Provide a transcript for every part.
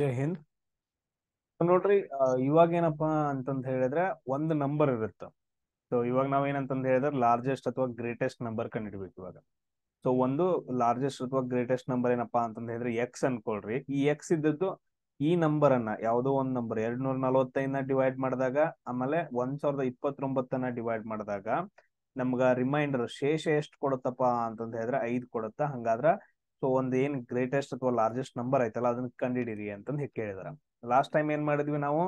ಜೈ ಹಿಂದ್ ನೋಡ್ರಿ ಇವಾಗ ಏನಪ್ಪಾ ಅಂತಂದ್ ಹೇಳಿದ್ರೆ ಒಂದ್ ನಂಬರ್ ಇರುತ್ತೆ ಸೊ ಇವಾಗ ನಾವ್ ಏನಂತಂದ್ ಹೇಳಿದ್ರೆ ಲಾರ್ಜೆಸ್ಟ್ ಅಥವಾ ಗ್ರೇಟೆಸ್ಟ್ ನಂಬರ್ ಕಂಡಿಡ್ಬೇಕು ಇವಾಗ ಸೊ ಒಂದು ಲಾರ್ಜೆಸ್ಟ್ ಅಥವಾ ಗ್ರೇಟೆಸ್ಟ್ ನಂಬರ್ ಏನಪ್ಪಾ ಅಂತಂದ್ ಹೇಳಿದ್ರೆ ಎಕ್ಸ್ ಅನ್ಕೊಳ್ರಿ ಈ ಎಕ್ಸ್ ಇದ್ದದ್ದು ಈ ನಂಬರ್ ಅನ್ನ ಯಾವುದೋ ಒಂದ್ ನಂಬರ್ ಎರಡ್ ನೂರ ಡಿವೈಡ್ ಮಾಡಿದಾಗ ಆಮೇಲೆ ಒಂದ್ ಸಾವಿರದ ಇಪ್ಪತ್ತೊಂಬತ್ತನ್ನ ಡಿವೈಡ್ ಮಾಡಿದಾಗ ನಮ್ಗ ರಿಮೈಂಡರ್ ಶೇಷ ಎಷ್ಟ್ ಕೊಡುತ್ತಪ್ಪ ಅಂತಂದ್ ಹೇಳಿದ್ರೆ ಐದ್ ಕೊಡುತ್ತಾ ಹಂಗಾದ್ರ ಸೊ ಒಂದ್ ಏನ್ ಗ್ರೇಟೆಸ್ಟ್ ಅಥವಾ ಲಾರ್ಜೆಸ್ಟ್ ನಂಬರ್ ಐತಲ್ಲ ಅದನ್ನ ಕಂಡಿಡಿರಿ ಅಂತಂದ್ ಕೇಳಿದಾರೆ ಲಾಸ್ಟ್ ಟೈಮ್ ಏನ್ ಮಾಡಿದ್ವಿ ನಾವು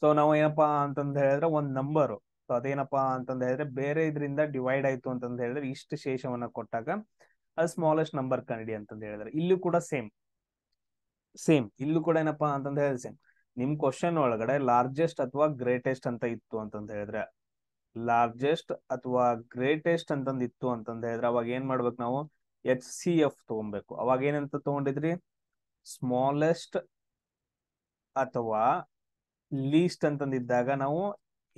ಸೊ ನಾವು ಏನಪ್ಪಾ ಅಂತಂದ್ ಹೇಳಿದ್ರೆ ಒಂದ್ ನಂಬರ್ ಸೊ ಅದೇನಪ್ಪಾ ಅಂತಂದ್ ಹೇಳಿದ್ರೆ ಬೇರೆ ಇದರಿಂದ ಡಿವೈಡ್ ಆಯ್ತು ಅಂತಂದ್ ಹೇಳಿದ್ರೆ ಇಷ್ಟು ಶೇಷವನ್ನ ಕೊಟ್ಟಾಗ ಆ ಸ್ಮಾಲೆಸ್ಟ್ ನಂಬರ್ ಕಂಡಿಡಿ ಅಂತಂದ್ ಹೇಳಿದ್ರೆ ಇಲ್ಲೂ ಕೂಡ ಸೇಮ್ ಸೇಮ್ ಇಲ್ಲೂ ಕೂಡ ಏನಪ್ಪಾ ಅಂತಂದ್ ಹೇಳಿದ್ರೆ ಸೇಮ್ ನಿಮ್ ಕ್ವಶನ್ ಒಳಗಡೆ ಲಾರ್ಜೆಸ್ಟ್ ಅಥವಾ ಗ್ರೇಟೆಸ್ಟ್ ಅಂತ ಇತ್ತು ಅಂತಂದ್ ಹೇಳಿದ್ರೆ ಲಾರ್ಜೆಸ್ಟ್ ಅಥವಾ ಗ್ರೇಟೆಸ್ಟ್ ಅಂತಂದಿತ್ತು ಇತ್ತು ಅಂತಂದ್ ಹೇಳಿದ್ರೆ ಅವಾಗ ಏನ್ ಮಾಡ್ಬೇಕು ನಾವು ಎಚ್ ಸಿ ಎಫ್ ತಗೊಬೇಕು ಅವಾಗ ಏನಂತ ತಗೊಂಡಿದ್ರಿ ಸ್ಮಾಲೆಸ್ಟ್ ಅಥವಾ ಲೀಸ್ಟ್ ಅಂತಂದಿದ್ದಾಗ ನಾವು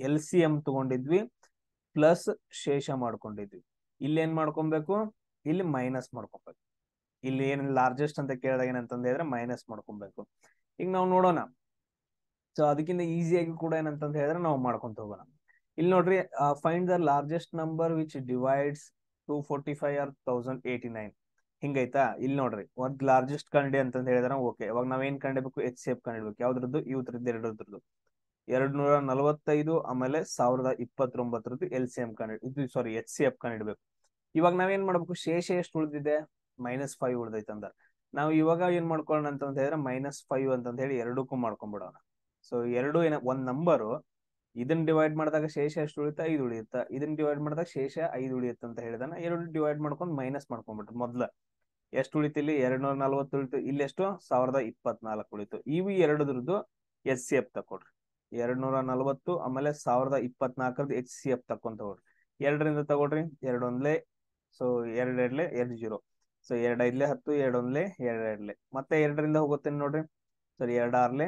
ಎಲ್ ಸಿ ಎಂ ತಗೊಂಡಿದ್ವಿ ಪ್ಲಸ್ ಶೇಷ ಮಾಡ್ಕೊಂಡಿದ್ವಿ ಇಲ್ಲಿ ಏನ್ ಮಾಡ್ಕೊಬೇಕು ಇಲ್ಲಿ ಮೈನಸ್ ಮಾಡ್ಕೊಬೇಕು ಇಲ್ಲಿ ಏನ್ ಲಾರ್ಜೆಸ್ಟ್ ಅಂತ ಕೇಳಿದಾಗ ಏನಂತ ಹೇಳಿದ್ರೆ ಮೈನಸ್ ಮಾಡ್ಕೊಬೇಕು ಈಗ ನಾವು ನೋಡೋಣ ಸೊ ಅದಕ್ಕಿಂತ ಈಸಿಯಾಗಿ ಕೂಡ ಏನಂತಂದ ಹೇಳಿದ್ರೆ ನಾವು ಮಾಡ್ಕೊಂತ ಹೋಗೋಣ ಇಲ್ಲಿ ನೋಡ್ರಿ find the largest number which divides two forty five or thousand eighty nine ಹಿಂಗೈತಾ ಇಲ್ಲಿ ನೋಡ್ರಿ ಒಂದ್ ಲಾರ್ಜೆಸ್ಟ್ ಕಂಡಿ ಅಂತ ಹೇಳಿದ್ರೆ ಓಕೆ ಇವಾಗ ನಾವ್ ಏನ್ ಕಂಡಿಬೇಕು ಎಚ್ ಸಿ ಎಫ್ ಕಂಡಿಡ್ಬೇಕು ಯಾವ್ದ್ರದ್ದು ಇವ್ರದ್ದು ಎರಡರದ್ದು ಎರಡ್ ನೂರ ನಲವತ್ತೈದು ಆಮೇಲೆ ಸಾವಿರದ ಇಪ್ಪತ್ತೊಂಬತ್ತರದ್ದು ಎಲ್ ಸಿ ಎಂ ಕಂಡು ಇದು ಸಾರಿ ಎಚ್ ಸಿ ಎಫ್ ಕಂಡಿಡ್ಬೇಕು ಇವಾಗ ನಾವೇನ್ ಮಾಡ್ಬೇಕು ಶೇಷ ಎಷ್ಟು ಉಳಿದಿದೆ ಮೈನಸ್ ಫೈವ್ ಉಳ್ದೈತೆ ಅಂದ್ರೆ ನಾವು ಇವಾಗ ಏನ್ ಮಾಡ್ಕೊಳ್ಳೋಣ ಅಂತ ಹೇಳಿದ್ರೆ ಮೈನಸ್ ಫೈವ್ ಅಂತ ಹೇಳಿ ಎರಡಕ್ಕೂ ಮಾಡ್ಕೊಂಡ್ಬಿಡೋಣ ಸೊ ಎರಡು ಏನ ಒಂದ್ ನಂಬರು ಇದನ್ನ ಡಿವೈಡ್ ಮಾಡಿದಾಗ ಶೇಷ ಎಷ್ಟು ಉಳಿಯುತ್ತೆ ಐದು ಉಳಿಯುತ್ತಾ ಇದನ್ನ ಡಿವೈಡ್ ಮಾಡಿದಾಗ ಶೇಷ ಐದು ಉಳಿಯುತ್ತೆ ಅಂತ ಹೇಳಿದಾನ ಎರಡು ಡಿವೈಡ್ ಮಾಡ್ಕೊಂಡು ಮೈನಸ್ ಮಾಡ್ಕೊಂಡ್ಬಿಟ್ರು ಮೊದ್ಲ ಎಷ್ಟು ಉಳಿತು ಇಲ್ಲಿ ಎರಡ್ ನೂರ ನಲ್ವತ್ತು ಉಳಿತು ಇಲ್ಲಿ ಎಷ್ಟು ಸಾವಿರದ ಇಪ್ಪತ್ನಾಲ್ಕು ಉಳಿತು ಇವು ಎರಡದ್ರದ್ದು ಎಚ್ ಸಿ ಎಫ್ ತಕೊಡ್ರಿ ಎರಡ್ ನೂರ ನಲ್ವತ್ತು ಆಮೇಲೆ ಸಾವಿರದ ಇಪ್ಪತ್ನಾಲ್ಕರದ್ದು ಎಚ್ ಸಿ ಎಫ್ ತಕೊಂತ ಹೋಗ್ರಿ ಎರಡರಿಂದ ತಗೊಳ್ರಿ ಎರಡೊಂದ್ಲೆ ಸೊ ಎರಡ್ ಎರಡು ಜೀರೋ ಸೊ ಎರಡ್ ಐದ್ಲೆ ಹತ್ತು ಎರಡೊಂದ್ಲೆ ಎರಡ್ ಎರಡ್ಲೆ ಮತ್ತೆ ಎರಡರಿಂದ ಹೋಗುತ್ತೇನೆ ನೋಡ್ರಿ ಸರಿ ಎರಡ್ ಆರ್ಲೆ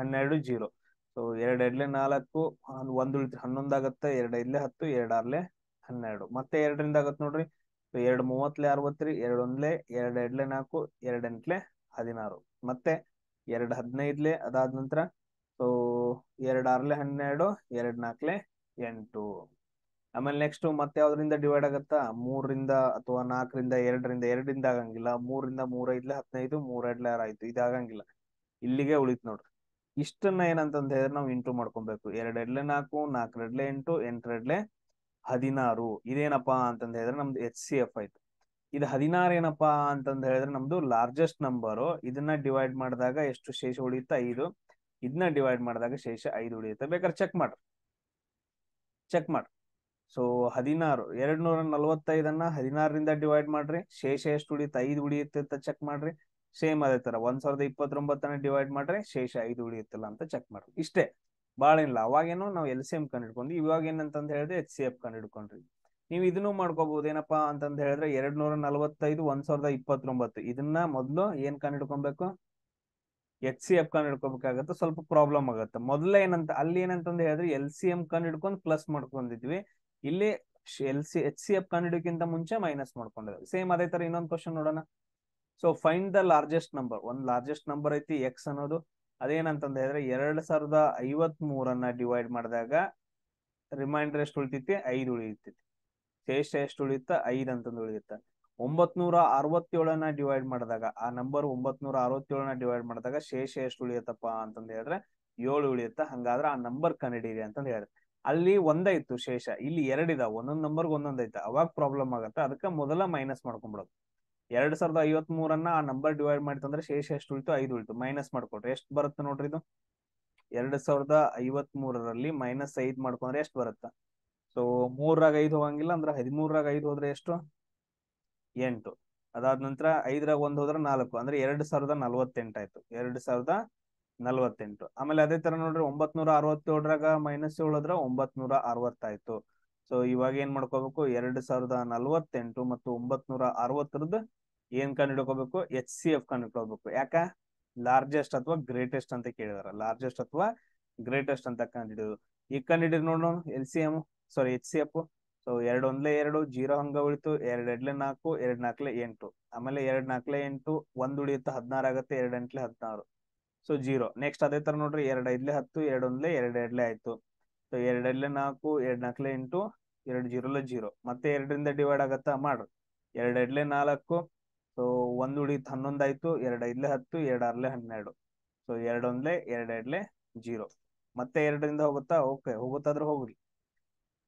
ಹನ್ನೆರಡು ಜೀರೋ ಸೊ ಎರಡ್ ನಾಲ್ಕು ಒಂದ್ ಉಳಿತ್ರಿ ಹನ್ನೊಂದಾಗತ್ತೆ ಎರಡ್ ಐದ್ಲೆ ಹತ್ತು ಎರಡ್ ಆರ್ಲೆ ಹನ್ನೆರಡು ಮತ್ತೆ ಎರಡರಿಂದ ಆಗತ್ ನೋಡ್ರಿ ಎರಡ್ ಮೂವತ್ಲೆ ಅರವತ್ತ್ರಿ ಎರಡ್ ಒಂದ್ಲೆ ಎರಡ್ ಎರಡ್ಲೆ ನಾಲ್ಕು ಎರಡ್ ಎಂಟ್ಲೆ ಹದಿನಾರು ಮತ್ತೆ ಎರಡ್ ಹದಿನೈದ್ಲೆ ಅದಾದ ನಂತರ ಸೊ ಎರಡ್ ಆರ್ಲೆ ಹನ್ನೆರಡು ಎರಡ್ ನಾಲ್ಕ್ಲೆ ಎಂಟು ಆಮೇಲೆ ನೆಕ್ಸ್ಟ್ ಮತ್ತೆ ಯಾವ್ದ್ರಿಂದ ಡಿವೈಡ್ ಆಗತ್ತಾ ಮೂರರಿಂದ ಅಥವಾ ನಾಲ್ಕರಿಂದ ಎರಡರಿಂದ ಎರಡರಿಂದ ಆಗಂಗಿಲ್ಲ ಮೂರಿಂದ ಮೂರೈದ್ಲೆ ಹದಿನೈದು ಮೂರ್ ಎಡ್ಲೆ ಆರ್ ಆಯ್ತು ಇದಾಗಂಗಿಲ್ಲ ಇಲ್ಲಿಗೆ ಉಳಿತು ನೋಡ್ರಿ ಇಷ್ಟನ್ನ ಏನಂತಂದ ಹೇಳಿದ್ರೆ ನಾವು ಇಂಟು ಮಾಡ್ಕೊಬೇಕು ಎರಡೆಡ್ಲೆ ನಾಲ್ಕು ಎಡ್ಲೆ ಎಂಟು ಎಡ್ಲೆ ಹದಿನಾರು ಇದೇನಪ್ಪಾ ಅಂತಂದ ಹೇಳಿದ್ರೆ ನಮ್ದು ಎಚ್ ಸಿ ಎಫ್ ಆಯ್ತು ಇದು ಹದಿನಾರು ಏನಪ್ಪಾ ಅಂತಂದ ಹೇಳಿದ್ರೆ ನಮ್ದು ಲಾರ್ಜೆಸ್ಟ್ ನಂಬರು ಇದನ್ನ ಡಿವೈಡ್ ಮಾಡಿದಾಗ ಎಷ್ಟು ಶೇಷ ಉಳಿಯುತ್ತೆ ಐದು ಇದನ್ನ ಡಿವೈಡ್ ಮಾಡಿದಾಗ ಶೇಷ ಐದು ಉಳಿಯುತ್ತೆ ಬೇಕಾದ್ರೆ ಚೆಕ್ ಮಾಡ್ರಿ ಚೆಕ್ ಮಾಡ್ರಿ ಸೊ ಹದಿನಾರು ಎರಡ್ ನೂರ ನಲ್ವತ್ತೈದನ್ನ ಹದಿನಾರರಿಂದ ಡಿವೈಡ್ ಮಾಡ್ರಿ ಶೇಷ ಎಷ್ಟು ಉಳಿಯುತ್ತೆ ಐದು ಉಳಿಯುತ್ತೆ ಅಂತ ಚೆಕ್ ಮಾಡ್ರಿ ಸೇಮ್ ಅದೇ ತರ ಒಂದ್ ಸಾವಿರದ ಇಪ್ಪತ್ತೊಂಬತ್ತನ ಡಿವೈಡ್ ಮಾಡ್ರೆ ಶೇಷ ಐದು ಉಳಿಯುತ್ತಲ್ಲ ಅಂತ ಚೆಕ್ ಮಾಡಿ ಇಷ್ಟೇ ಬಾಳ ಇಲ್ಲ ಅವಾಗೇನು ನಾವು ಎಲ್ ಸಿ ಎಂ ಕಂಡು ಇವಾಗ ಏನಂತಂದ್ ಹೇಳಿದ್ರೆ ಎಚ್ ಸಿ ಎಫ್ ಕಂಡು ಹಿಡ್ಕೊಂಡ್ರಿ ನೀವು ಇದನ್ನು ಮಾಡ್ಕೋಬಹುದು ಏನಪ್ಪಾ ಅಂತಂದ್ ಹೇಳಿದ್ರೆ ಎರಡ್ ನೂರ ನಲ್ವತ್ತೈದು ಒಂದ್ ಸಾವಿರದ ಇಪ್ಪತ್ತೊಂಬತ್ತು ಇದನ್ನ ಮೊದಲು ಏನ್ ಕಂಡು ಹಿಡ್ಕೊಬೇಕು ಎಚ್ ಸಿ ಎಫ್ ಕಂಡು ಹಿಡ್ಕೊಬೇಕಾಗತ್ತೆ ಸ್ವಲ್ಪ ಪ್ರಾಬ್ಲಮ್ ಆಗುತ್ತೆ ಮೊದಲ ಏನಂತ ಅಲ್ಲಿ ಏನಂತಂದ್ ಹೇಳಿದ್ರೆ ಎಲ್ ಸಿ ಎಂ ಕಂಡು ಪ್ಲಸ್ ಮಾಡ್ಕೊಂಡಿದ್ವಿ ಇಲ್ಲಿ L C H C F ಕಂಡು ಮುಂಚೆ ಮೈನಸ್ ಮಾಡ್ಕೊಂಡಿದ್ವಿ ಸೇಮ್ ಅದೇ ತರ ಇನ್ನೊಂದು ಕ್ವಶನ್ ನೋಡೋಣ so find the largest number ಒಂದ್ ಲಾರ್ಜೆಸ್ಟ್ ನಂಬರ್ ಐತಿ ಎಕ್ಸ್ ಅನ್ನೋದು ಅದೇನಂತಂದ ಹೇಳಿದ್ರೆ ಎರಡ್ ಸಾವಿರದ ಐವತ್ ಮೂರನ್ನ ಡಿವೈಡ್ ಮಾಡಿದಾಗ ರಿಮೈಂಡರ್ ಎಷ್ಟು ಉಳಿತೈತಿ ಐದು ಉಳಿತೈತಿ ಶೇಷ ಎಷ್ಟು ಉಳಿಯುತ್ತ ಐದ್ ಅಂತಂದು ಉಳಿಯುತ್ತ ಒಂಬತ್ ನೂರ ಅರವತ್ತೇಳನ್ನ ಡಿವೈಡ್ ಮಾಡಿದಾಗ ಆ ನಂಬರ್ ಒಂಬತ್ ನೂರ ಡಿವೈಡ್ ಮಾಡಿದಾಗ ಶೇಷ ಎಷ್ಟು ಉಳಿಯತ್ತಪ್ಪ ಅಂತಂದು ಹೇಳಿದ್ರೆ ಏಳು ಉಳಿಯುತ್ತ ಹಂಗಾದ್ರೆ ಆ ನಂಬರ್ ಕನ್ನಡಿರಿ ಅಂತಂದು ಹೇಳಿದ್ರೆ ಅಲ್ಲಿ ಒಂದಾಯ್ತು ಶೇಷ ಇಲ್ಲಿ ಎರಡಿದ ಒಂದೊಂದು ನಂಬರ್ಗೆ ಒಂದೊಂದ್ ಐತ ಅವಾಗ ಪ್ರಾಬ್ಲಮ್ ಆಗತ್ತ ಅದಕ್ಕೆ ಮೊದಲ ಮೈನಸ್ ಮಾಡ್ಕೊಂಡ್ಬಿಡೋದು ಎರಡ್ ಸಾವಿರದ ಐವತ್ ಮೂರನ್ನ ಆ ನಂಬರ್ ಡಿವೈಡ್ ಮಾಡಿತಂದ್ರೆ ಶೇಷ ಎಷ್ಟು ಉಳಿತು ಐದು ಉಳಿತು ಮೈನಸ್ ಮಾಡ್ಕೊಟ್ರೆ ಎಷ್ಟು ಬರುತ್ತೆ ನೋಡ್ರಿ ಇದು ಎರಡ್ ಸಾವಿರದ ಐವತ್ ಮೂರರಲ್ಲಿ ಮೈನಸ್ ಐದ್ ಮಾಡ್ಕೊಂಡ್ರೆ ಎಷ್ಟು ಬರುತ್ತೆ ಸೊ ಮೂರಾಗ ಐದು ಹೋಗಂಗಿಲ್ಲ ಅಂದ್ರೆ ಹದಿಮೂರಾಗ ಐದು ಹೋದ್ರೆ ಎಷ್ಟು ಎಂಟು ಅದಾದ ನಂತರ ಐದರಾಗ ಒಂದು ಹೋದ್ರೆ ನಾಲ್ಕು ಅಂದ್ರೆ ಎರಡ್ ಸಾವಿರದ ನಲ್ವತ್ತೆಂಟು ಆಯ್ತು ಎರಡ್ ಸಾವಿರದ ನಲ್ವತ್ತೆಂಟು ಆಮೇಲೆ ಅದೇ ತರ ನೋಡ್ರಿ ಒಂಬತ್ ನೂರ ಅರವತ್ತೇಳರಾಗ ಮೈನಸ್ ಹೋದ್ರೆ ಒಂಬತ್ ನೂರ ಅರವತ್ತಾಯ್ತು ಸೊ ಇವಾಗ ಏನ್ ಮಾಡ್ಕೋಬೇಕು ಎರಡ್ ಸಾವಿರದ ನಲ್ವತ್ತೆಂಟು ಮತ್ತು ಒಂಬತ್ ನೂರ ಅರವತ್ತರದ್ದು ಏನ್ ಕಂಡು ಹಿಡ್ಕೋಬೇಕು ಎಚ್ ಸಿ ಎಫ್ ಕಂಡು ಹಿಡ್ಕೋಬೇಕು ಯಾಕ ಲಾರ್ಜೆಸ್ಟ್ ಅಥವಾ ಗ್ರೇಟೆಸ್ಟ್ ಅಂತ ಕೇಳಿದಾರ ಲಾರ್ಜೆಸ್ಟ್ ಅಥವಾ ಗ್ರೇಟೆಸ್ಟ್ ಅಂತ ಕಂಡು ಹಿಡಿದು ಈಗ ಕಂಡು ಹಿಡಿದ್ ನೋಡೋಣ L C M sorry H C F so ಎರಡ್ ಒಂದ್ಲೆ ಎರಡು ಜೀರೋ ಹಂಗ ಉಳಿತು ಎರಡ್ ಎಡ್ಲೆ ನಾಲ್ಕು ಎರಡ್ ನಾಲ್ಕಲೆ ಎಂಟು ಆಮೇಲೆ ಎರಡ್ ನಾಲ್ಕಲೆ ಎಂಟು ಒಂದ್ ಉಳಿಯುತ್ತೆ ಹದಿನಾರು ಆಗುತ್ತೆ ಎರಡ್ ಎಂಟ್ಲೆ ಹದಿನಾರು ಸೊ ಜೀರೋ ನೆಕ್ಸ್ಟ್ ಅದೇ ತರ ನೋಡ್ರಿ ಎರಡ್ ಐದ್ಲೆ ಹತ್ತು ಎರಡ್ ಒಂದ್ಲೆ ಎರಡ್ ಎರಡ್ಲೆ ಆಯ್ತು ಸೊ ಎರಡ್ ಎಡ್ಲೆ ನಾಲ್ಕು ಎರಡ್ ನಾಲ್ಕಲೆ ಎಂಟು ಎರಡು ಜೀರೋಲೆ ಜೀರೋ ಮತ್ತೆ ಎರಡರಿಂದ ಡಿವೈಡ್ ಆಗತ್ತ ಮಾಡ್ರಿ ಎರಡ್ ಎಡ್ಲೆ ನಾಲ್ಕು ಸೊ ಒಂದ್ ಉಳಿತ್ ಹನ್ನೊಂದಾಯ್ತು ಎರಡ್ ಐದ್ಲೆ ಹತ್ತು ಎರಡ್ ಆರ್ಲೆ ಹನ್ನೆರಡು ಸೊ ಎರಡೊಂದ್ಲೆ ಎರಡ್ ಎರಡ್ಲೆ ಜೀರೋ ಮತ್ತೆ ಎರಡರಿಂದ ಹೋಗುತ್ತಾ ಓಕೆ ಹೋಗುತ್ತಾದ್ರೆ ಹೋಗ್ಲಿ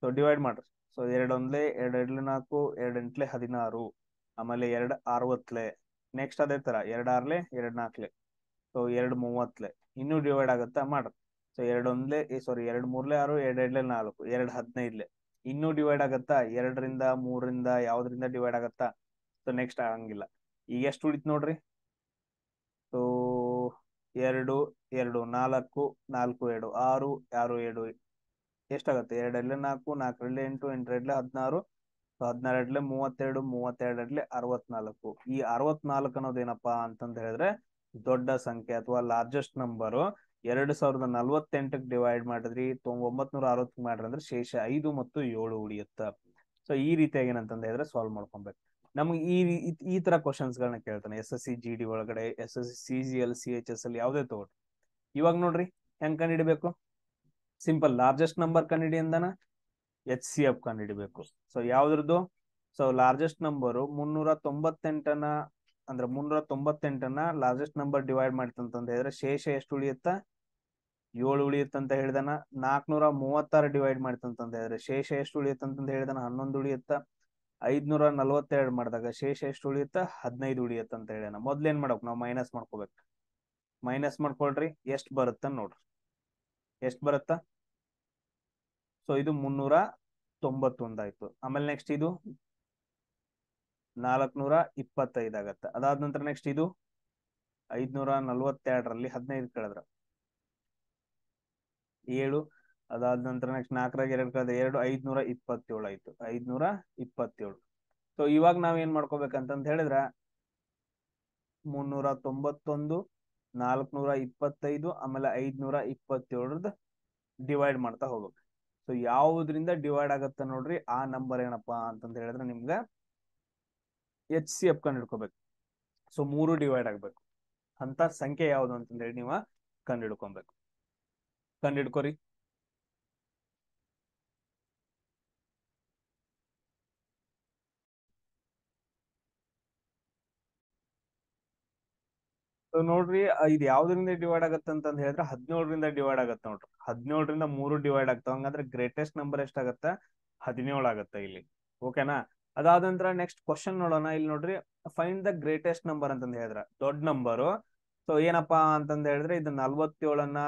ಸೊ ಡಿವೈಡ್ ಮಾಡ್ರಿ ಸೊ ಎರಡೊಂದ್ಲೆ ಎರಡ್ ಎರಡ್ಲೆ ನಾಲ್ಕು ಎರಡ್ ಎಂಟ್ಲೆ ಹದಿನಾರು ಆಮೇಲೆ ಎರಡ್ ಅರವತ್ಲೆ ನೆಕ್ಸ್ಟ್ ಅದೇ ತರ ಎರಡ್ ಆರ್ಲೆ ಎರಡ್ ನಾಲ್ಕ್ಲೆ ಸೊ ಎರಡ್ ಮೂವತ್ಲೆ ಇನ್ನೂ ಡಿವೈಡ್ ಆಗುತ್ತಾ ಮಾಡ್ರಿ ಸೊ ಎರಡೊಂದ್ಲೆ ಸಾರಿ ಎರಡ್ ಮೂರ್ಲೆ ಆರು ಎರಡ್ ಎರಡ್ಲೆ ನಾಲ್ಕು ಎರಡ್ ಹದಿನೈದ್ಲೆ ಇನ್ನೂ ಡಿವೈಡ್ ಆಗತ್ತಾ ಎರಡರಿಂದ ಮೂರಿಂದ ಯಾವ್ದ್ರಿಂದ ಡಿವೈಡ್ ಆಗತ್ತಾ ಸೊ ನೆಕ್ಸ್ಟ್ ಆಗಂಗಿಲ್ಲ ಈಗ ಎಷ್ಟು ಉಳಿತು ನೋಡ್ರಿ ಸೊ ಎರಡು ಎರಡು ನಾಲ್ಕು ನಾಲ್ಕು ಎರಡು ಆರು ಆರು ಎರಡು ಎಷ್ಟಾಗುತ್ತೆ ಎರಡೆರಡ್ಲೆ ನಾಲ್ಕು ನಾಲ್ಕರಡ್ಲೆ ಎಂಟು ಎಂಟರಡ್ಲೆ ಹದಿನಾರು ಸೊ ಹದಿನಾರಡ್ಲೆ ಮೂವತ್ತೆರಡು ಮೂವತ್ತೆರಡರಡ್ಲೆ ಅರವತ್ನಾಲ್ಕು ಈ ಅರವತ್ನಾಲ್ಕು ಅನ್ನೋದೇನಪ್ಪಾ ಅಂತಂದ ಹೇಳಿದ್ರೆ ದೊಡ್ಡ ಸಂಖ್ಯೆ ಅಥವಾ ಲಾರ್ಜೆಸ್ಟ್ ನಂಬರು ಎರಡು ಸಾವಿರದ ನಲ್ವತ್ತೆಂಟಕ್ಕೆ ಡಿವೈಡ್ ಮಾಡಿದ್ರಿ ಒಂಬತ್ನೂರ ಅರವತ್ತು ಮಾಡ್ರಿ ಅಂದ್ರೆ ಶೇಷ ಐದು ಮತ್ತು ಏಳು ಉಳಿಯುತ್ತ ಸೊ ಈ ರೀತಿಯಾಗಿ ಏನಂತ ಹೇಳಿದ್ರೆ ಸಾಲ್ವ್ ಮಾಡ್ಕೊಬೇಕು ನಮ್ಗೆ ಈ ಈ ತರ ಕ್ವಶನ್ಸ್ ಗಳನ್ನ ಕೇಳ್ತಾನೆ S S C G D ಒಳಗಡೆ S S C G L C H S ಅಲ್ಲಿ ಯಾವ್ದೇ ತಗೊಳ್ರಿ ಇವಾಗ ನೋಡ್ರಿ ಹೆಂಗ್ ಕಂಡಿಡಿಬೇಕು ಸಿಂಪಲ್ ಲಾರ್ಜೆಸ್ಟ್ ನಂಬರ್ ಕಂಡು ಹಿಡಿಯಿಂದನ ಎಚ್ ಸಿ ಎಫ್ ಕಂಡು ಸೊ ಯಾವ್ದ್ರದ್ದು ಸೊ ಲಾರ್ಜೆಸ್ಟ್ ನಂಬರ್ ಮುನ್ನೂರ ತೊಂಬತ್ತೆಂಟನ ಅಂದ್ರೆ ಮುನ್ನೂರ ತೊಂಬತ್ತೆಂಟನ ಲಾರ್ಜೆಸ್ಟ್ ನಂಬರ್ ಡಿವೈಡ್ ಮಾಡಿತಂತಂದ್ರೆ ಹೇಳಿದ್ರೆ ಶೇಷ ಎಷ್ಟು ಉಳಿಯುತ್ತ ಏಳು ಉಳಿಯುತ್ತಂತ ಹೇಳಿದಾನ ನಾಲ್ಕನೂರ ಮೂವತ್ತಾರು ಡಿವೈಡ್ ಮಾಡಿತಂತಂದ್ರೆ ಹೇಳಿದ್ರೆ ಶೇಷ ಎಷ್ಟು ಉಳಿಯುತ್ತಂತ ಹೇಳಿದನ ಹನ್ನೊಂದು ಉಳಿಯುತ್ತ ಐದ್ನೂರ ನಲ್ವತ್ತೆರಡು ಮಾಡಿದಾಗ ಶೇಷ ಎಷ್ಟು ಉಳಿಯುತ್ತಾ ಹದಿನೈದು ಉಳಿಯುತ್ತ ಅಂತ ಹೇಳೋಣ ಮೊದ್ಲೇನ್ ಮಾಡಬೇಕು ನಾವು ಮೈನಸ್ ಮಾಡ್ಕೋಬೇಕು ಮೈನಸ್ ಮಾಡ್ಕೊಳ್ರಿ ಎಷ್ಟು ಬರುತ್ತ ನೋಡ್ರಿ ಎಷ್ಟು ಬರುತ್ತ ಸೊ ಇದು ಮುನ್ನೂರ ತೊಂಬತ್ತೊಂದಾಯ್ತು ಆಮೇಲೆ ನೆಕ್ಸ್ಟ್ ಇದು ನಾಲ್ಕನೂರ ಇಪ್ಪತ್ತೈದು ಆಗತ್ತೆ ಅದಾದ ನಂತರ ನೆಕ್ಸ್ಟ್ ಇದು ಐದ್ನೂರ ನಲ್ವತ್ತೆರಡರಲ್ಲಿ ಹದಿನೈದು ಕೇಳಿದ್ರ ಏಳು ಅದಾದ ನಂತರ ನೆಕ್ಸ್ಟ್ ನಾಲ್ಕರಾಗ ಎರಡು ಕಳೆದ ಎರಡು ಐದ್ನೂರ ಇಪ್ಪತ್ತೇಳು ಆಯ್ತು ಐದ್ನೂರ ಇಪ್ಪತ್ತೇಳು ಸೊ ಇವಾಗ ನಾವ್ ಏನ್ ಮಾಡ್ಕೋಬೇಕಂತಂತ ಹೇಳಿದ್ರ ಮುನ್ನೂರ ತೊಂಬತ್ತೊಂದು ನಾಲ್ಕನೂರ ಇಪ್ಪತ್ತೈದು ಆಮೇಲೆ ಐದ್ನೂರ ಇಪ್ಪತ್ತೇಳರದ ಡಿವೈಡ್ ಮಾಡ್ತಾ ಹೋಗ್ಬೇಕು ಸೊ ಯಾವುದ್ರಿಂದ ಡಿವೈಡ್ ಆಗತ್ತ ನೋಡ್ರಿ ಆ ನಂಬರ್ ಏನಪ್ಪಾ ಅಂತ ಹೇಳಿದ್ರೆ ನಿಮ್ಗೆ ಎಚ್ ಸಿ ಎಫ್ ಕಂಡು ಹಿಡ್ಕೋಬೇಕು ಸೊ ಮೂರು ಡಿವೈಡ್ ಆಗ್ಬೇಕು ಅಂತ ಸಂಖ್ಯೆ ಯಾವುದು ಅಂತಂದ್ರೆ ನೀವು ಕಂಡು ಹಿಡ್ಕೊಬೇಕು ಕಂಡು ಹಿಡ್ಕೋರಿ ನೋಡ್ರಿ ಇದು ಯಾವ್ದ್ರಿಂದ ಡಿವೈಡ್ ಆಗತ್ತೆ ಅಂತ ಹೇಳಿದ್ರೆ ಹದಿನೇಳರಿಂದ ಡಿವೈಡ್ ಆಗತ್ತೆ ನೋಡ್ರಿ ಹದಿನೇಳರಿಂದ ಮೂರು ಡಿವೈಡ್ ಆಗ್ತಾವ ಹಂಗಂದ್ರೆ ಗ್ರೇಟೆಸ್ಟ್ ನಂಬರ್ ಎಷ್ಟಾಗತ್ತ ಹದಿನೇಳು ಆಗುತ್ತೆ ಇಲ್ಲಿ ಓಕೆನಾ ಅದಾದ ನಂತರ ನೆಕ್ಸ್ಟ್ ಕ್ವಶನ್ ನೋಡೋಣ ಇಲ್ಲಿ ನೋಡ್ರಿ ಫೈಂಡ್ ದ ಗ್ರೇಟೆಸ್ಟ್ ನಂಬರ್ ಅಂತ ಹೇಳಿದ್ರ ದೊಡ್ಡ ನಂಬರ್ ಸೊ ಏನಪ್ಪಾ ಅಂತಂದ ಹೇಳಿದ್ರೆ ಇದು ನಲ್ವತ್ತೇಳನ್ನ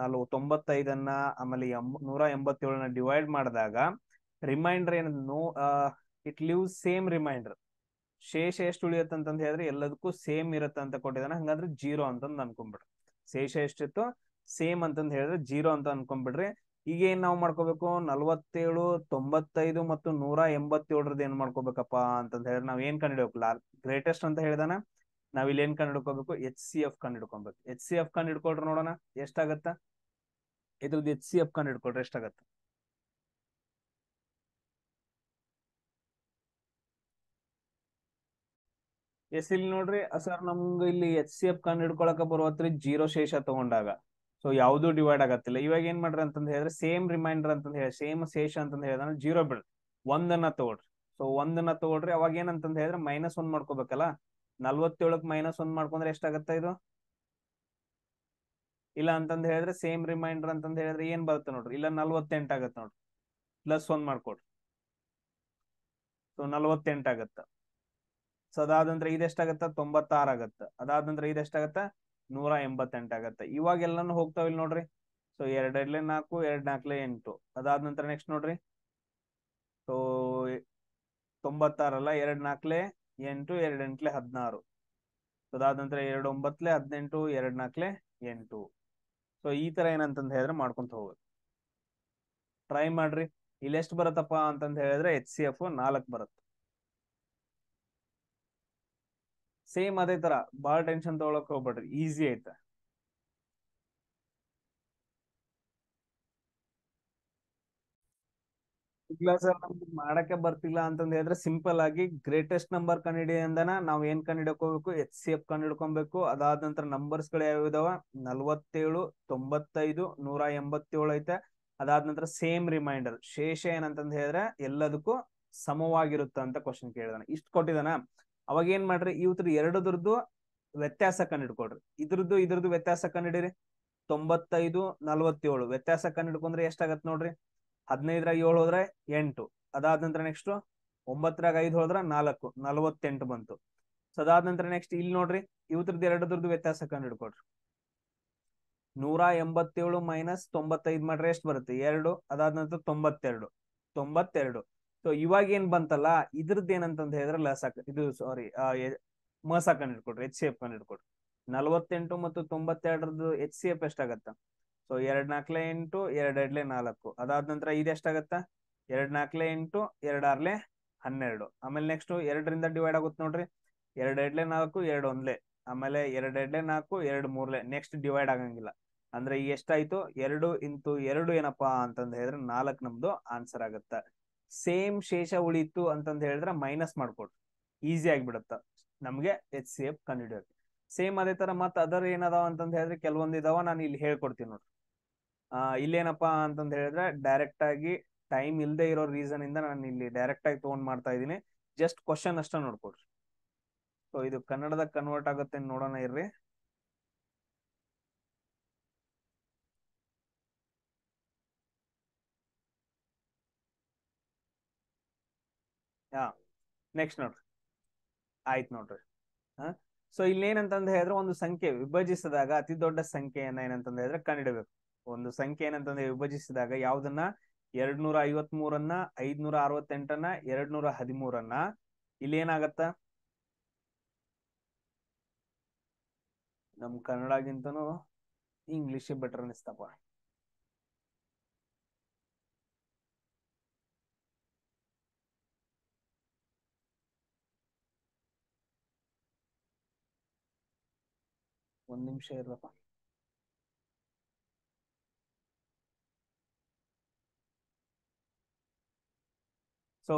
ನಲ್ವ ತೊಂಬತ್ತೈದನ್ನ ಆಮೇಲೆ ನೂರ ಎಂಬತ್ತೇಳನ್ನ ಡಿವೈಡ್ ಮಾಡಿದಾಗ ರಿಮೈಂಡರ್ ಏನೋ no it leave same remainder ಶೇಷ ಎಷ್ಟು ಉಳಿಯತ್ತಂತಂದ್ ಹೇಳಿದ್ರೆ ಎಲ್ಲದಕ್ಕೂ ಸೇಮ್ ಇರುತ್ತೆ ಅಂತ ಕೊಟ್ಟಿದ್ದಾನೆ ಹಂಗಂದ್ರೆ ಜೀರೋ ಅಂತಂದ್ ಅನ್ಕೊಂಡ್ಬಿಡ್ರಿ ಶೇಷ ಎಷ್ಟಿತ್ತು ಸೇಮ್ ಅಂತಂದ್ ಹೇಳಿದ್ರೆ ಜೀರೋ ಅಂತ ಅನ್ಕೊಂಡ್ಬಿಡ್ರಿ ಈಗ ಏನ್ ನಾವ್ ಮಾಡ್ಕೋಬೇಕು ನಲ್ವತ್ತೇಳು ತೊಂಬತ್ತೈದು ಮತ್ತು ನೂರ ಎಂಬತ್ತೇಳರದ್ದು ಏನ್ ಮಾಡ್ಕೋಬೇಕಪ್ಪ ಅಂತಂದ್ ಹೇಳಿದ್ರೆ ನಾವ್ ಏನ್ ಕಂಡು ಲಾರ್ ಗ್ರೇಟೆಸ್ಟ್ ಅಂತ ಹೇಳಿದಾನ ನಾವ್ ಇಲ್ಲಿ ಏನ್ ಕಂಡು ಹಿಡ್ಕೋಬೇಕು ಎಚ್ ಸಿ ಎಫ್ ಕಂಡು ಹಿಡ್ಕೊಬೇಕು ಎಚ್ ಸಿ ಎಫ್ ಕಂಡು ಹಿಡ್ಕೊಳ್ರಿ ನೋಡೋಣ ಎಷ್ಟಾಗತ್ತ ಇದ್ರದ್ದು ಎಚ್ ಸಿ ಎಫ್ ಕಂಡು ಹಿಡ್ಕೊಳ್ರಿ ಎಷ್ಟಾಗತ್ತ ಎಸ್ ಇಲ್ಲಿ ನೋಡ್ರಿ ಸರ್ ನಮ್ದು ಇಲ್ಲಿ ಎಚ್ ಸಿ ಎಫ್ ಕಂಡು ಹಿಡ್ಕೊಳಕ ಬರುವತ್ರಿ ಜೀರೋ ಶೇಷ ತಗೊಂಡಾಗ ಸೊ ಯಾವ್ದು ಡಿವೈಡ್ ಆಗತ್ತಿಲ್ಲ ಇವಾಗ ಏನ್ ಮಾಡ್ರಿ ಅಂತಂದ್ ಹೇಳಿದ್ರೆ ಸೇಮ್ ರಿಮೈಂಡರ್ ಅಂತ ಹೇಳಿ ಸೇಮ್ ಶೇಷ ಅಂತ ಹೇಳಿದ್ರೆ ಜೀರೋ ಬಿಡ್ರಿ ಒಂದನ್ನ ತಗೊಳ್ರಿ ಸೊ ಒಂದನ್ನ ತಗೊಳ್ರಿ ಅವಾಗ ಏನಂತಂದ್ ಹೇಳಿದ್ರೆ ಮೈನಸ್ ಒಂದ್ ಮಾಡ್ಕೋಬೇಕಲ್ಲ ನಲ್ವತ್ತೇಳಕ್ ಮೈನಸ್ ಒಂದ್ ಮಾಡ್ಕೊಂಡ್ರೆ ಎಷ್ಟಾಗತ್ತ ಇದು ಇಲ್ಲ ಅಂತಂದ್ ಹೇಳಿದ್ರೆ ಸೇಮ್ ರಿಮೈಂಡರ್ ಅಂತಂದ್ ಹೇಳಿದ್ರೆ ಏನ್ ಬರುತ್ತೆ ನೋಡ್ರಿ ಇಲ್ಲ ನಲ್ವತ್ತೆಂಟಾಗತ್ತ ಆಗತ್ತೆ ನೋಡ್ರಿ ಪ್ಲಸ್ ಒಂದ್ ಮಾಡ್ಕೊಡ್ರಿ ಸೊ ನಲ್ವತ್ತೆಂಟಾಗತ್ತ ಸೊ ಅದಾದ ನಂತರ ಇದೆಷ್ಟಾಗತ್ತ ತೊಂಬತ್ತಾರು ಅದಾದ ನಂತರ ಇದೆಷ್ಟಾಗತ್ತ ನೂರ ಎಂಬತ್ತೆಂಟು ಆಗತ್ತೆ ಇವಾಗ ಎಲ್ಲಾನು ಹೋಗ್ತಾವ ಇಲ್ಲಿ ನೋಡ್ರಿ ಸೊ ಎರಡೆರಡ್ಲೆ ನಾಲ್ಕು ಎರಡ್ ನಾಲ್ಕಲೆ ಎಂಟು ಅದಾದ ನಂತರ ನೆಕ್ಸ್ಟ್ ನೋಡ್ರಿ ಸೊ ತೊಂಬತ್ತಾರಲ್ಲ ಎರಡ್ ನಾಲ್ಕಲೆ ಎಂಟು ಎರಡ್ ಎಂಟ್ಲೆ ಹದಿನಾರು ಅದಾದ ನಂತರ ಎರಡು ಒಂಬತ್ಲೆ ಹದಿನೆಂಟು ಎರಡ್ ನಾಲ್ಕಲೆ ಎಂಟು ಸೊ ಈ ತರ ಏನಂತಂದ್ ಹೇಳಿದ್ರೆ ಮಾಡ್ಕೊಂತ ಹೋಗೋದು ಟ್ರೈ ಮಾಡ್ರಿ ಇಲ್ಲಿ ಎಷ್ಟು ಬರತ್ತಪ್ಪ ಅಂತಂದ್ ಹೇಳಿದ್ರೆ ಎಚ್ ಸಿ ಎಫ್ ನಾಲ್ಕು ಬರುತ್ತೆ ಸೇಮ್ ಅದೇ ತರ ಬಹಳ ಟೆನ್ಷನ್ ತಗೊಳಕ್ ಹೋಗ್ಬೇಡ್ರಿ ಈಸಿ ಐತೆ ಇಲ್ಲ ಸರ್ ಮಾಡಕ್ಕೆ ಬರ್ತಿಲ್ಲ ಅಂತಂದ್ ಹೇಳಿದ್ರೆ ಸಿಂಪಲ್ ಆಗಿ ಗ್ರೇಟೆಸ್ಟ್ ನಂಬರ್ ಕಂಡು ಅಂದನ ನಾವ್ ಏನ್ ಕಂಡು ಹಿಡ್ಕೋಬೇಕು ಎಚ್ ಸಿ ಎಫ್ ಕಂಡು ಹಿಡ್ಕೊಬೇಕು ಅದಾದ ನಂತರ ನಂಬರ್ಸ್ ಗಳು ಯಾವ ಇದಾವ ನಲ್ವತ್ತೇಳು ತೊಂಬತ್ತೈದು ನೂರ ಎಂಬತ್ತೇಳು ಐತೆ ಅದಾದ ನಂತರ ಸೇಮ್ ರಿಮೈಂಡರ್ ಶೇಷ ಏನಂತಂದ್ ಹೇಳಿದ್ರೆ ಎಲ್ಲದಕ್ಕೂ ಸಮವಾಗಿರುತ್ತ ಅಂತ ಕ್ವಶನ್ ಕೇಳಿದಾನ ಇಷ್ಟ ಕೊಟ್ಟಿದಾನ ಅವಾಗ ಏನ್ ಮಾಡ್ರಿ ಇವತ್ರ ಎರಡದ್ರದ್ದು ವ್ಯತ್ಯಾಸ ಹಿಡ್ಕೊಡ್ರಿ ಇದ್ರದ್ದು ಇದ್ರದ್ದು ವ್ಯತ್ಯಾಸ ಕಂಡಿಡೀರಿ ತೊಂಬತ್ತೈದು ನಲ್ವತ್ತೇಳು ವ್ಯತ್ಯಾಸ ಕಂಡಿಡ್ಕೊಂಡ್ರೆ ಎಷ್ಟಾಗತ್ ನೋಡ್ರಿ ಹದಿನೈದ್ರಾಗ ಏಳು ಹೋದ್ರೆ ಎಂಟು ಅದಾದ ನಂತರ ನೆಕ್ಸ್ಟ್ ಒಂಬತ್ತರಾಗ ಐದು ಹೋದ್ರ ನಾಲ್ಕು ನಲ್ವತ್ತೆಂಟು ಬಂತು ಸೊ ಅದಾದ ನಂತರ ನೆಕ್ಸ್ಟ್ ಇಲ್ಲಿ ನೋಡ್ರಿ ಇವತ್ರದ್ದು ಎರಡದ್ರದ್ದು ವ್ಯತ್ಯಾಸ ಕಂಡು ಹಿಡ್ಕೊಡ್ರಿ ನೂರ ಎಂಬತ್ತೇಳು ಮೈನಸ್ ತೊಂಬತ್ತೈದು ಮಾಡ್ರೆ ಎಷ್ಟು ಬರುತ್ತೆ ಎರಡು ಅದಾದ ನಂತರ ತೊಂಬತ್ತೆರಡು ತೊಂಬತ್ತೆರಡು ಸೊ ಇವಾಗ ಏನ್ ಬಂತಲ್ಲ ಇದ್ರದ್ದು ಏನಂತ ಹೇಳಿದ್ರೆ ಲಸಾಕ ಇದು ಸಾರಿ ಮಸಾಕನ್ ಇಟ್ಕೊಡ್ರಿ ಎಚ್ ಸಿ ಎಫ್ ಕಂಡು ಇಟ್ಕೊಡ್ರಿ ನಲ್ವತ್ತೆಂಟು ಮತ್ತು ತೊಂಬತ್ತೆರಡರದ್ದು ಎಚ್ ಸಿ ಎಫ್ ಎಷ್ಟಾಗತ್ತ ಸೊ ಎರಡ್ ನಾಲ್ಕಲೆ ಎಂಟು ಎರಡೆರಡ್ಲೆ ನಾಲ್ಕು ಅದಾದ ನಂತರ ಇದೆಷ್ಟಾಗತ್ತ ಎರಡ್ ನಾಲ್ಕಲೆ ಎಂಟು ಎರಡಾರ್ಲೆ ಹನ್ನೆರಡು ಆಮೇಲೆ ನೆಕ್ಸ್ಟ್ ಎರಡರಿಂದ ಡಿವೈಡ್ ಆಗುತ್ತೆ ನೋಡ್ರಿ ಎರಡೆರಡ್ಲೆ ನಾಲ್ಕು ಎರಡ್ ಒಂದ್ಲೆ ಆಮೇಲೆ ಎರಡೆರಡ್ಲೆ ನಾಲ್ಕು ಎರಡ್ ಮೂರ್ಲೆ ನೆಕ್ಸ್ಟ್ ಡಿವೈಡ್ ಆಗಂಗಿಲ್ಲ ಅಂದ್ರೆ ಎಷ್ಟಾಯ್ತು ಎರಡು ಇಂಟು ಎರಡು ಏನಪ್ಪಾ ಅಂತಂದ ಹೇಳಿದ್ರೆ ನಾಲ್ಕು ನಮ್ದು ಆನ್ಸರ್ ಆಗತ್ತ ಸೇಮ್ ಶೇಷ ಉಳಿತು ಅಂತಂದು ಹೇಳಿದ್ರೆ ಮೈನಸ್ ಮಾಡ್ಕೊಡ್ರಿ ಈಸಿ ಆಗಿಬಿಡುತ್ತ ನಮ್ಗೆ ಎಚ್ ಸಿ ಎಫ್ ಕಂಡಿಡಿಯೋದು ಸೇಮ್ ಅದೇ ತರ ಮತ್ತೆ ಅದರ್ ಏನದಾವ ಅಂತಂದ ಹೇಳಿದ್ರೆ ಕೆಲವೊಂದು ಇದಾವ ನಾನು ಇಲ್ಲಿ ಹೇಳ್ಕೊಡ್ತೀನಿ ನೋಡ್ರಿ ಆ ಇಲ್ಲೇನಪ್ಪ ಅಂತಂದ ಹೇಳಿದ್ರೆ ಡೈರೆಕ್ಟ್ ಆಗಿ ಟೈಮ್ ಇಲ್ಲದೆ ಇರೋ ರೀಸನ್ ಇಂದ ನಾನು ಇಲ್ಲಿ ಡೈರೆಕ್ಟ್ ಆಗಿ ತಗೊಂಡ್ ಮಾಡ್ತಾ ಇದ್ದೀನಿ ಜಸ್ಟ್ ಕ್ವಶನ್ ಅಷ್ಟ ನೋಡ್ಕೊಡ್ರಿ ಸೊ ಇದು ಕನ್ನಡದ ಕನ್ವರ್ಟ್ ಆಗುತ್ತೆ ನೋಡೋಣ ಇರ್ರಿ ನೆಕ್ಸ್ಟ್ ನೋಡ್ರಿ ಆಯ್ತು ನೋಡ್ರಿ ಹಾ ಸೊ ಇಲ್ಲಿ ಏನಂತಂದ್ ಹೇಳಿದ್ರೆ ಒಂದು ಸಂಖ್ಯೆ ವಿಭಜಿಸಿದಾಗ ಅತಿ ದೊಡ್ಡ ಸಂಖ್ಯೆಯನ್ನ ಏನಂತಂದ ಹೇಳಿದ್ರೆ ಕಂಡಿಡಬೇಕು ಒಂದು ಸಂಖ್ಯೆ ಏನಂತಂದ್ರೆ ವಿಭಜಿಸಿದಾಗ ಯಾವ್ದನ್ನ ಎರಡ್ ನೂರ ಐವತ್ ಮೂರನ್ನ ನೂರ ಅರವತ್ತೆಂಟನ್ನ ಎರಡ್ ನೂರ ಹದಿಮೂರನ್ನ ಇಲ್ಲಿ ಏನಾಗತ್ತ ನಮ್ ಕನ್ನಡಗಿಂತನೂ ಇಂಗ್ಲಿಷ್ ಬೆಟರ್ ಅನಿಸ್ತಪ್ಪ ಒಂದ್ ನಿಮಿಷ ಇರ್ಲಪ್ಪ ಸೊ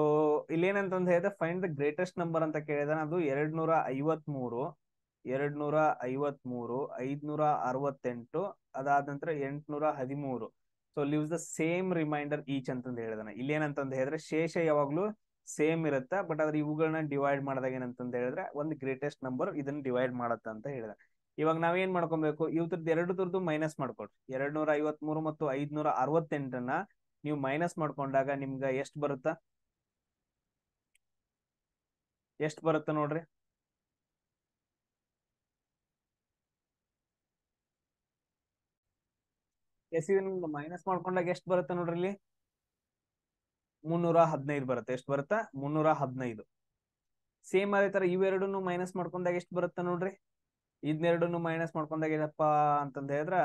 ಇಲ್ಲೇನಂತಂದ್ ಹೇಳಿದ್ರೆ ಫೈಂಡ್ ದ ಗ್ರೇಟೆಸ್ಟ್ ನಂಬರ್ ಅಂತ ಕೇಳಿದಾನೆ ಅದು ಎರಡ್ ನೂರ ಐವತ್ ಮೂರು ಎರಡ್ ನೂರ ಐವತ್ ಮೂರು ಅರವತ್ತೆಂಟು ಅದಾದ ನಂತರ ಎಂಟ್ನೂರ ಹದಿಮೂರು so leaves the same remainder each ಅಂತಂದು ಹೇಳಿದಾನೆ ಇಲ್ಲೇನಂತ ಹೇಳಿದ್ರೆ ಶೇಷ ಯಾವಾಗ್ಲೂ ಸೇಮ್ ಇರುತ್ತೆ ಬಟ್ ಆದ್ರೆ ಇವುಗಳನ್ನ ಡಿವೈಡ್ ಮಾಡಿದಾಗ ಏನಂತ ಹೇಳಿದ್ರೆ ಒಂದು ಗ್ರೇಟೆಸ್ಟ್ ನಂಬರ್ ಇದನ್ನ ಡಿವೈಡ್ ಮಾಡತ್ತ ಅಂತ ಹೇಳಿದ ಇವಾಗ ನಾವೇನ್ ಮಾಡ್ಕೊಬೇಕು ಇವ್ರದ್ದು ಎರಡು ತರದ್ದು ಮೈನಸ್ ಮಾಡ್ಕೊಳ್ರಿ ಎರಡ್ ನೂರ ಐವತ್ ಮೂರು ಮತ್ತು ಐದ್ನೂರ ಅರವತ್ತೆಂಟನ್ನ ನೀವು ಮೈನಸ್ ಮಾಡ್ಕೊಂಡಾಗ ನಿಮ್ಗ ಎಷ್ಟ್ ಬರುತ್ತ ಎಷ್ಟ್ ಬರುತ್ತ ನೋಡ್ರಿ ಎಸ್ ನಿಮ್ಗೆ ಮೈನಸ್ ಮಾಡ್ಕೊಂಡಾಗ ಎಷ್ಟ್ ಬರುತ್ತೆ ನೋಡ್ರಿ ಇಲ್ಲಿ ಮುನ್ನೂರ ಹದಿನೈದು ಬರುತ್ತೆ ಎಷ್ಟ್ ಬರುತ್ತ ಮುನ್ನೂರ ಹದಿನೈದು ಸೇಮ್ ಅದೇ ತರ ಇವೆರಡನ್ನು ಮೈನಸ್ ಮಾಡ್ಕೊಂಡಾಗ ಎಷ್ಟ್ ಬರುತ್ತೆ ನೋಡ್ರಿ ಇದನ್ನೆರಡನ್ನು ಮೈನಸ್ ಮಾಡ್ಕೊಂಡಾಗ ಏನಪ್ಪಾ ಅಂತಂದ ಹೇಳಿದ್ರ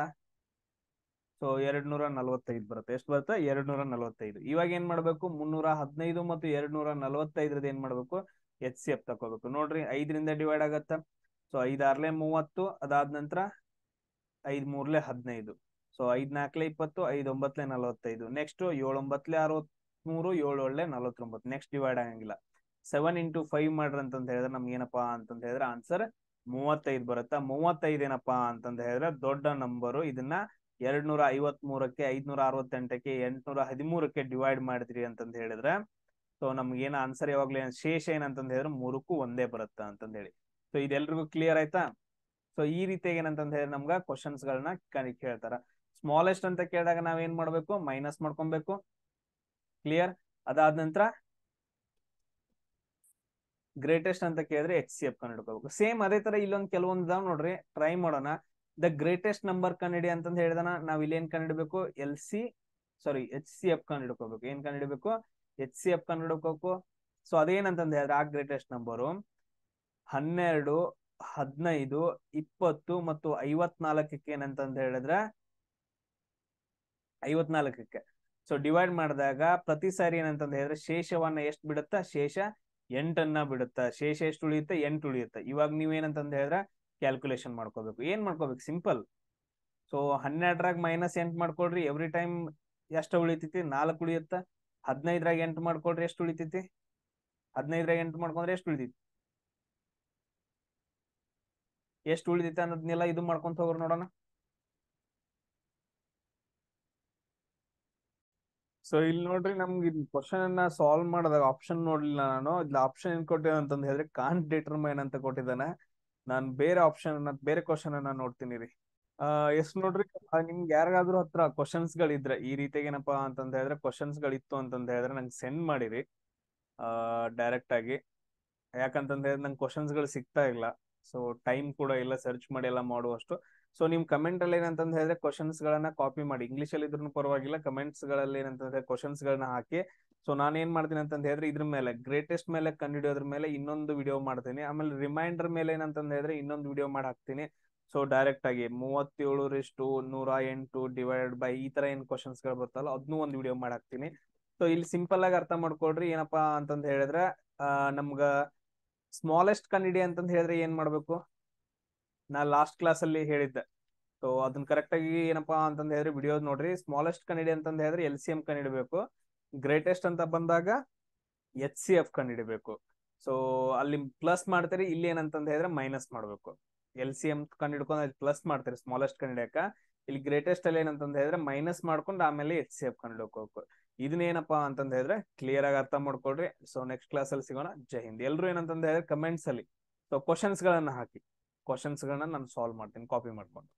ಸೊ ಎರಡ್ನೂರ ನೂರ ನಲ್ವತ್ತೈದು ಬರುತ್ತೆ ಎಷ್ಟು ಬರುತ್ತೆ ಎರಡ್ನೂರ ನೂರ ನಲ್ವತ್ತೈದು ಇವಾಗ ಏನ್ ಮಾಡ್ಬೇಕು ಮುನ್ನೂರ ಹದಿನೈದು ಮತ್ತು ಎರಡ್ನೂರ ನೂರ ನಲ್ವತ್ತೈದ್ರದ್ದು ಏನ್ ಮಾಡ್ಬೇಕು ಎಚ್ ಸಿ ಎಫ್ ತಕೋಬೇಕು ನೋಡ್ರಿ ಐದರಿಂದ ಡಿವೈಡ್ ಆಗತ್ತ ಸೊ ಐದಾರ್ಲೆ ಮೂವತ್ತು ಅದಾದ ನಂತರ ಐದ್ ಮೂರ್ಲೆ ಹದಿನೈದು ಸೊ ಐದ್ ನಾಲ್ಕಲೆ ಇಪ್ಪತ್ತು ಐದ್ ಒಂಬತ್ಲೆ ನಲವತ್ತೈದು ನೆಕ್ಸ್ಟ್ ಏಳೊಂಬತ್ತಲೆ ಅರವತ್ ಮೂರು ಏಳು ಒಳ್ಳೆ ನಲವತ್ತೊಂಬತ್ತು ನೆಕ್ಸ್ಟ್ ಡಿವೈಡ್ ಆಗಂಗಿಲ್ಲ ಸೆವೆನ್ ಇಂಟು ಫೈವ್ ಮಾಡ್ರಿ ಅಂತಂತ ಹೇಳಿದ್ರೆ ನಮ್ಗೆ ಏನಪ್ಪಾ ಅಂತಂದ ಹೇಳಿದ್ರೆ ಆನ್ಸರ್ ಮೂವತ್ತೈದ್ ಬರುತ್ತಾ ಮೂವತ್ತೈದ್ ಏನಪ್ಪಾ ಅಂತಂದ ಹೇಳಿದ್ರೆ ದೊಡ್ಡ ನಂಬರು ಇದನ್ನ ಎರಡ್ ನೂರ ಐವತ್ ಮೂರಕ್ಕೆ ಐದ್ನೂರ ಅರವತ್ತೆಂಟಕ್ಕೆ ಎಂಟ್ನೂರ ಹದಿಮೂರಕ್ಕೆ ಡಿವೈಡ್ ಮಾಡಿದ್ರಿ ಅಂತಂದ ಹೇಳಿದ್ರೆ ಸೊ ನಮ್ಗೆ ಏನ ಆನ್ಸರ್ ಯಾವಾಗ್ಲೂ ಶೇಷ ಏನಂತಂದ ಹೇಳಿದ್ರೆ ಮೂರಕ್ಕೂ ಒಂದೇ ಬರುತ್ತ ಅಂತಂದ ಹೇಳಿ ಸೊ ಇದೆಲ್ರಿಗೂ ಕ್ಲಿಯರ್ ಆಯ್ತಾ ಸೊ ಈ ರೀತಿಯಾಗಿ ಏನಂತ ಹೇಳಿದ್ರೆ ನಮ್ಗ ಕ್ವಶನ್ಸ್ ಗಳನ್ನ ಕೇಳ್ತಾರ ಸ್ಮಾಲೆಸ್ಟ್ ಅಂತ ಕೇಳಿದಾಗ ನಾವ್ ಏನ್ ಮಾಡ್ಬೇಕು ಮೈನಸ್ ಮಾಡ್ಕೊಬೇಕು ಕ್ಲಿಯರ್ ಅದಾದ ನಂತರ ಗ್ರೇಟೆಸ್ಟ್ ಅಂತ ಕೇಳಿದ್ರೆ ಎಚ್ ಸಿ ಎಫ್ ಹಿಡ್ಕೋಬೇಕು ಸೇಮ್ ಅದೇ ತರ ಇಲ್ಲೊಂದು ಕೆಲವೊಂದು ನೋಡ್ರಿ ಟ್ರೈ ಮಾಡೋಣ ದ ಗ್ರೇಟೆಸ್ಟ್ ನಂಬರ್ ಕಂಡಿಡಿ ಅಂತ ಹೇಳಿದನ ನಾವ್ ಇಲ್ಲಿ ಏನ್ ಕಂಡಿಡ್ಬೇಕು L C sorry H C F ಹಿಡ್ಕೋಬೇಕು ಏನ್ ಹಿಡ್ಬೇಕು ಎಚ್ ಸಿ ಎಫ್ ಕಂಡಿಡ್ಕೋಬೇಕು ಸೊ ಅದೇನಂತ ಹೇಳಿದ್ರೆ ಆ ಗ್ರೇಟೆಸ್ಟ್ ನಂಬರು ಹನ್ನೆರಡು ಹದಿನೈದು ಇಪ್ಪತ್ತು ಮತ್ತು ಐವತ್ನಾಲ್ಕಕ್ಕೆ ಏನಂತ ಹೇಳಿದ್ರೆ ಐವತ್ನಾಲ್ಕಕ್ಕೆ ಸೊ ಡಿವೈಡ್ ಮಾಡಿದಾಗ ಪ್ರತಿ ಸಾರಿ ಏನಂತ ಹೇಳಿದ್ರೆ ಶೇಷವನ್ನ ಎಷ್ಟು ಬಿಡುತ್ತಾ ಶೇಷ ಎಂಟನ್ನ ಬಿಡುತ್ತಾ ಶೇಷ ಎಷ್ಟು ಉಳಿಯುತ್ತೆ ಎಂಟು ಉಳಿಯುತ್ತೆ ಇವಾಗ ನೀವೇನಂತಂದು ಹೇಳಿದ್ರೆ ಕ್ಯಾಲ್ಕುಲೇಷನ್ ಮಾಡ್ಕೋಬೇಕು ಏನ್ ಮಾಡ್ಕೋಬೇಕು ಸಿಂಪಲ್ ಸೊ ಹನ್ನೆರಡರಾಗ ಮೈನಸ್ ಎಂಟು ಮಾಡ್ಕೊಳ್ರಿ ಎವ್ರಿ ಟೈಮ್ ಎಷ್ಟು ಉಳಿತೈತಿ ನಾಲ್ಕು ಉಳಿಯುತ್ತ ಹದಿನೈದ್ರಾಗ ಎಂಟು ಮಾಡ್ಕೊಳ್ರಿ ಎಷ್ಟು ಉಳಿತೈತಿ ಹದಿನೈದ್ರಾಗ ಎಂಟು ಮಾಡ್ಕೊಂಡ್ರೆ ಎಷ್ಟು ಉಳಿತೈತಿ ಎಷ್ಟು ಉಳಿದೈತೆ ಅನ್ನೋದನ್ನೆಲ್ಲ ಇದು ಮಾಡ್ಕೊಂತ ಹೋಗ್ರಿ ನೋಡೋಣ ಸೊ ಇಲ್ಲಿ ನೋಡ್ರಿ ನಮ್ಗೆ ಇಲ್ಲಿ ಕ್ವಶನ್ ಅನ್ನ ಸಾಲ್ವ್ ಮಾಡಿದಾಗ ಆಪ್ಷನ್ ನೋಡ್ಲಿಲ್ಲ ನಾನು ಇಲ್ಲಿ ಆಪ್ಷನ್ ಏನ್ ಕೊಟ್ಟಿದ್ದಾನೆ ಅಂತಂದ್ ಹೇಳಿದ್ರೆ ಕಾಂಟ್ ಡಿಟರ್ಮೈನ್ ಅಂತ ಕೊಟ್ಟಿದ್ದಾನೆ ನಾನ್ ಬೇರೆ ಆಪ್ಷನ್ ಅನ್ನ ಬೇರೆ ಕ್ವಶನ್ ಅನ್ನ ನೋಡ್ತೀನಿ ರೀ ಎಸ್ ನೋಡ್ರಿ ನಿಮ್ಗೆ ಯಾರಿಗಾದ್ರೂ ಹತ್ರ ಕ್ವಶನ್ಸ್ ಗಳಿದ್ರೆ ಈ ರೀತಿಯಾಗಿ ಏನಪ್ಪಾ ಅಂತಂದ ಹೇಳಿದ್ರೆ ಕ್ವಶನ್ಸ್ ಗಳಿತ್ತು ಅಂತಂದ ಹೇಳಿದ್ರೆ ನಂಗೆ ಸೆಂಡ್ ಮಾಡಿರಿ ಆ ಡೈರೆಕ್ಟ್ ಆಗಿ ಹೇಳಿದ್ರೆ ನಂಗೆ ಕ್ವಶನ್ಸ್ ಗಳು ಸಿಗ್ತಾ ಇಲ್ಲ ಸೊ ಟೈಮ್ ಕೂಡ ಇಲ್ಲ ಸರ್ಚ್ ಮಾಡಿ ಎಲ್ಲ ಮಾಡುವಷ್ಟು ಸೊ ನಿಮ್ ಕಮೆಂಟ್ ಅಲ್ಲಿ ಏನಂತ ಹೇಳಿದ್ರೆ ಕ್ವಶನ್ಸ್ ಗಳನ್ನ ಕಾಪಿ ಮಾಡಿ ಇಂಗ್ಲಿಷ್ ಅಲ್ಲಿ ಇದ್ರೂ ಪರವಾಗಿಲ್ಲ ಕಮೆಂಟ್ಸ್ ಗಳಲ್ಲಿ ಏನಂತಂದ್ರೆ ಕ್ವಶನ್ಸ್ ಗಳನ್ನ ಹಾಕಿ ಸೊ ನಾನು ಏನ್ ಮಾಡ್ತೀನಿ ಅಂತ ಹೇಳಿದ್ರೆ ಇದ್ರ ಮೇಲೆ ಗ್ರೇಟೆಸ್ಟ್ ಮೇಲೆ ಕಂಡು ಹಿಡಿಯೋದ್ರ ಮೇಲೆ ಇನ್ನೊಂದು ವಿಡಿಯೋ ಮಾಡ್ತೀನಿ ಆಮೇಲೆ ರಿಮೈಂಡರ್ ಮೇಲೆ ಏನಂತ ಹೇಳಿದ್ರೆ ಇನ್ನೊಂದು ವಿಡಿಯೋ ಮಾಡಿ ಹಾಕ್ತೀನಿ ಸೊ ಡೈರೆಕ್ಟ್ ಆಗಿ ಮೂವತ್ತೇಳು ರಿಷ್ಟು ನೂರ ಎಂಟು ಡಿವೈಡೆಡ್ ಬೈ ಈ ತರ ಏನ್ ಕ್ವಶನ್ಸ್ ಗಳು ಬರ್ತಲ್ಲ ಅದನ್ನೂ ಒಂದು ವಿಡಿಯೋ ಮಾಡಿ ಹಾಕ್ತೀನಿ ಸೊ ಇಲ್ಲಿ ಸಿಂಪಲ್ ಆಗಿ ಅರ್ಥ ಮಾಡ್ಕೊಡ್ರಿ ಏನಪ್ಪಾ ಅಂತಂದ್ ಹೇಳಿದ್ರೆ ನಮ್ಗ ಸ್ಮಾಲೆಸ್ಟ್ ಕಂಡು ಅಂತ ಅಂತಂದ್ ಹೇಳಿದ್ರೆ ಏನ್ ಮಾಡ್ಬೇಕು ನಾ ಲಾಸ್ಟ್ ಕ್ಲಾಸ್ ಅಲ್ಲಿ ಹೇಳಿದ್ದೆ ಸೊ ಅದನ್ನ ಕರೆಕ್ಟ್ ಆಗಿ ಏನಪ್ಪಾ ಅಂತಂದ್ ಹೇಳಿದ್ರೆ ವಿಡಿಯೋ ನೋಡ್ರಿ ಸ್ಮಾಲೆಸ್ಟ್ ಕನ್ನಡಿ ಅಂತಂದ್ ಹೇಳಿದ್ರೆ ಎಲ್ ಸಿ ಎಂ ಕಂಡಿಡಬೇಕು ಗ್ರೇಟೆಸ್ಟ್ ಅಂತ ಬಂದಾಗ ಎಚ್ ಸಿ ಎಫ್ ಕಂಡಿಡಬೇಕು ಸೊ ಅಲ್ಲಿ ಪ್ಲಸ್ ಮಾಡ್ತೀರಿ ಇಲ್ಲಿ ಏನಂತ ಹೇಳಿದ್ರೆ ಮೈನಸ್ ಮಾಡ್ಬೇಕು ಎಲ್ ಸಿ ಎಂ ಕಂಡಿಡ್ಕೊಂಡು ಅಲ್ಲಿ ಪ್ಲಸ್ ಮಾಡ್ತೀರಿ ಸ್ಮಾಲೆಸ್ಟ್ ಕಂಡಿಡ್ಯಾಕ ಇಲ್ಲಿ ಗ್ರೇಟೆಸ್ಟ್ ಅಲ್ಲಿ ಏನಂತಂದ್ ಹೇಳಿದ್ರೆ ಮೈನಸ್ ಮಾಡ್ಕೊಂಡು ಆಮೇಲೆ ಎಚ್ ಸಿ ಎಫ್ ಕಂಡಿಡ್ಕೋಬೇಕು ಇದನ್ನೇನಪ್ಪಾ ಅಂತಂದ್ ಹೇಳಿದ್ರೆ ಕ್ಲಿಯರ್ ಆಗಿ ಅರ್ಥ ಮಾಡ್ಕೊಡ್ರಿ ಸೊ ನೆಕ್ಸ್ಟ್ ಕ್ಲಾಸ್ ಅಲ್ಲಿ ಸಿಗೋಣ ಜೈ ಹಿಂದ್ ಎಲ್ರು ಏನಂತಂದ್ ಹೇಳಿದ್ರೆ ಕಮೆಂಟ್ಸ್ ಅಲ್ಲಿ ಸೊ ಕ್ವಶನ್ಸ್ ಗಳನ್ನ ಹಾಕಿ ಕ್ವಶನ್ಸ್ ಗಳನ್ನ ನಾನು ಸಾಲ್ವ್ ಮಾಡ್ತೀನಿ ಕಾಪಿ ಮಾಡ್ಕೊಂಡು